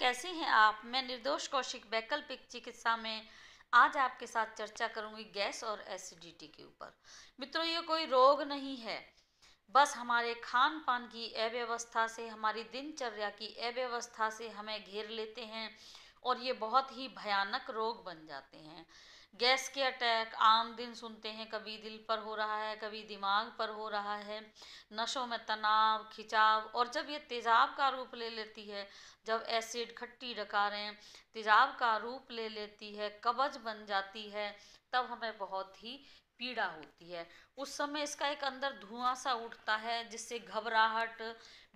कैसे हैं आप मैं निर्दोष कौशिक वैकल्पिक चिकित्सा में आज आपके साथ चर्चा करूंगी गैस और एसिडिटी के ऊपर मित्रों ये कोई रोग नहीं है बस हमारे खान पान की अव्यवस्था से हमारी दिनचर्या की अव्यवस्था से हमें घेर लेते हैं और ये बहुत ही भयानक रोग बन जाते हैं गैस के अटैक आम दिन सुनते हैं कभी दिल पर हो रहा है कभी दिमाग पर हो रहा है नशों में तनाव खिंचाव और जब ये तेजाब का रूप ले लेती है जब एसिड खट्टी डकारें तेजाब का रूप ले लेती है कब्ज बन जाती है तब हमें बहुत ही पीड़ा होती है उस समय इसका एक अंदर धुआं सा उठता है जिससे घबराहट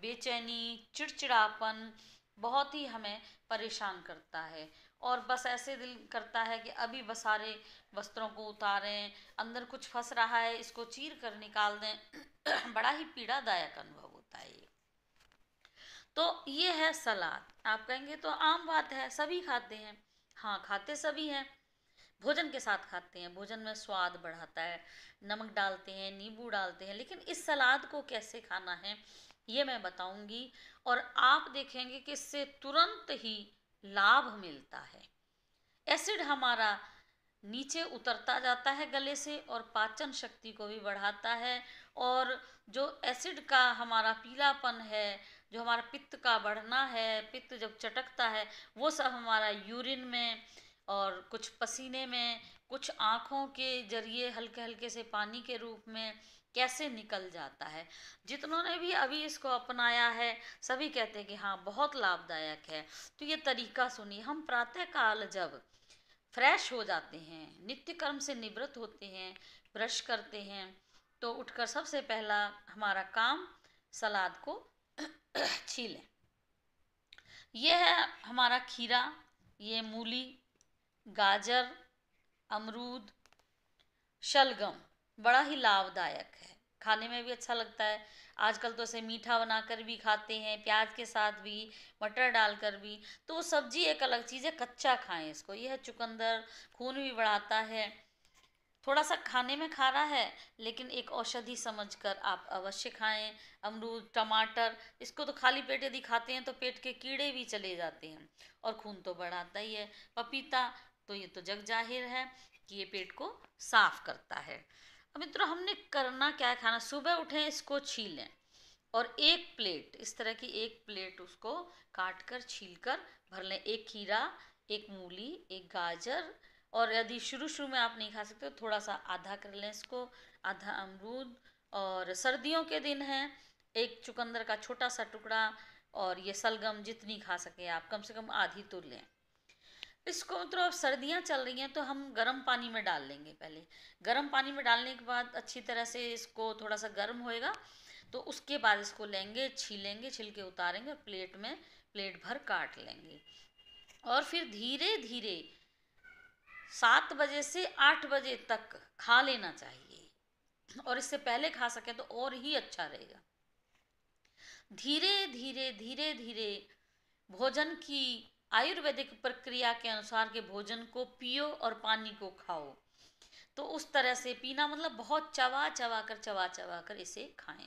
बेचैनी चिड़चिड़ापन बहुत ही हमें परेशान करता है और बस ऐसे दिल करता है कि अभी बस सारे वस्त्रों को उतारें अंदर कुछ फंस रहा है इसको चीर कर निकाल दें बड़ा ही पीड़ादायक अनुभव होता है ये तो ये है सलाद आप कहेंगे तो आम बात है सभी खाते हैं हाँ खाते सभी हैं भोजन के साथ खाते हैं भोजन में स्वाद बढ़ाता है नमक डालते हैं नींबू डालते हैं लेकिन इस सलाद को कैसे खाना है ये मैं बताऊंगी और आप देखेंगे कि इससे तुरंत ही लाभ मिलता है एसिड हमारा नीचे उतरता जाता है गले से और पाचन शक्ति को भी बढ़ाता है और जो एसिड का हमारा पीलापन है जो हमारा पित्त का बढ़ना है पित्त जब चटकता है वो सब हमारा यूरिन में और कुछ पसीने में कुछ आँखों के जरिए हल्के हल्के से पानी के रूप में कैसे निकल जाता है जितनों ने भी अभी इसको अपनाया है सभी कहते हैं कि हाँ बहुत लाभदायक है तो ये तरीका सुनिए हम प्रातः काल जब फ्रेश हो जाते हैं नित्य कर्म से निवृत्त होते हैं ब्रश करते हैं तो उठकर सबसे पहला हमारा काम सलाद को छीलें यह है हमारा खीरा ये मूली गाजर अमरूद शलगम बड़ा ही लाभदायक है खाने में भी अच्छा लगता है आजकल तो इसे मीठा बनाकर भी खाते हैं प्याज के साथ भी मटर डालकर भी तो वो सब्जी एक अलग चीज़ है कच्चा खाएं इसको यह चुकंदर खून भी बढ़ाता है थोड़ा सा खाने में खा रहा है लेकिन एक औषधि समझकर आप अवश्य खाएं अमरूद टमाटर इसको तो खाली पेट यदि खाते हैं तो पेट के कीड़े भी चले जाते हैं और खून तो बढ़ाता ही है पपीता तो ये तो जग जाहिर है कि ये पेट को साफ करता है अब मित्रों हमने करना क्या है खाना सुबह उठें इसको छीलें और एक प्लेट इस तरह की एक प्लेट उसको काट कर छील कर भर लें एक खीरा एक मूली एक गाजर और यदि शुरू शुरू में आप नहीं खा सकते तो थोड़ा सा आधा कर लें इसको आधा अमरूद और सर्दियों के दिन हैं एक चुकंदर का छोटा सा टुकड़ा और ये सलगम जितनी खा सके आप कम से कम आधी तो लें इसको तो अब सर्दियाँ चल रही हैं तो हम गर्म पानी में डाल लेंगे पहले गर्म पानी में डालने के बाद अच्छी तरह से इसको थोड़ा सा गर्म होएगा तो उसके बाद इसको लेंगे छीलेंगे छिल के उतारेंगे और प्लेट में प्लेट भर काट लेंगे और फिर धीरे धीरे सात बजे से आठ बजे तक खा लेना चाहिए और इससे पहले खा सके तो और ही अच्छा रहेगा धीरे धीरे धीरे धीरे भोजन की आयुर्वेदिक प्रक्रिया के अनुसार के भोजन को पियो और पानी को खाओ तो उस तरह से पीना मतलब बहुत चवा चवा कर चवा चवा कर इसे खाएं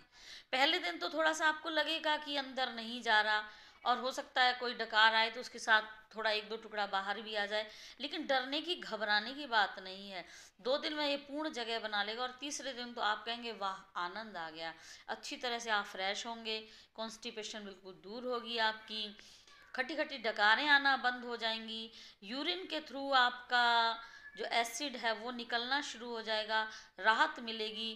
पहले दिन तो थोड़ा सा आपको लगेगा कि अंदर नहीं जा रहा और हो सकता है कोई डकार आए तो उसके साथ थोड़ा एक दो टुकड़ा बाहर भी आ जाए लेकिन डरने की घबराने की बात नहीं है दो दिन में ये पूर्ण जगह बना लेगा और तीसरे दिन तो आप कहेंगे वाह आनंद आ गया अच्छी तरह से आप फ्रेश होंगे कॉन्स्टिपेशन बिल्कुल दूर होगी आपकी खट्टी खट्टी डकारें आना बंद हो जाएंगी यूरिन के थ्रू आपका जो एसिड है वो निकलना शुरू हो जाएगा राहत मिलेगी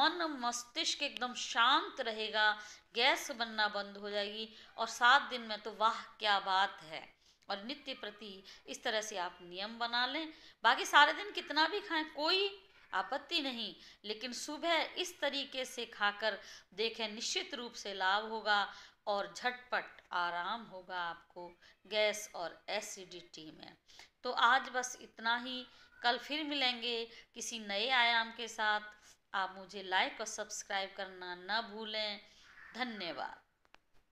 मन मस्तिष्क एकदम शांत रहेगा गैस बनना बंद हो जाएगी और सात दिन में तो वाह क्या बात है और नित्य प्रति इस तरह से आप नियम बना लें बाकी सारे दिन कितना भी खाएं कोई आपत्ति नहीं लेकिन सुबह इस तरीके से खाकर देखें निश्चित रूप से लाभ होगा और झटपट आराम होगा आपको गैस और एसिडिटी में तो आज बस इतना ही कल फिर मिलेंगे किसी नए आयाम के साथ आप मुझे लाइक और सब्सक्राइब करना न भूलें धन्यवाद